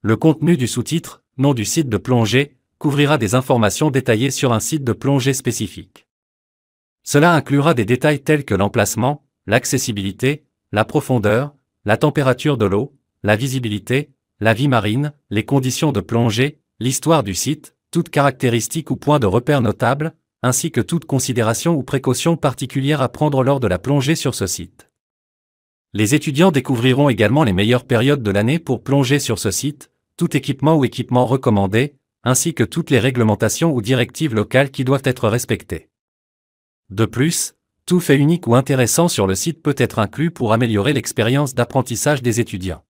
Le contenu du sous-titre, nom du site de plongée, couvrira des informations détaillées sur un site de plongée spécifique. Cela inclura des détails tels que l'emplacement, l'accessibilité, la profondeur, la température de l'eau, la visibilité, la vie marine, les conditions de plongée, l'histoire du site, toutes caractéristiques ou points de repère notables, ainsi que toute considération ou précaution particulière à prendre lors de la plongée sur ce site. Les étudiants découvriront également les meilleures périodes de l'année pour plonger sur ce site, tout équipement ou équipement recommandé, ainsi que toutes les réglementations ou directives locales qui doivent être respectées. De plus, tout fait unique ou intéressant sur le site peut être inclus pour améliorer l'expérience d'apprentissage des étudiants.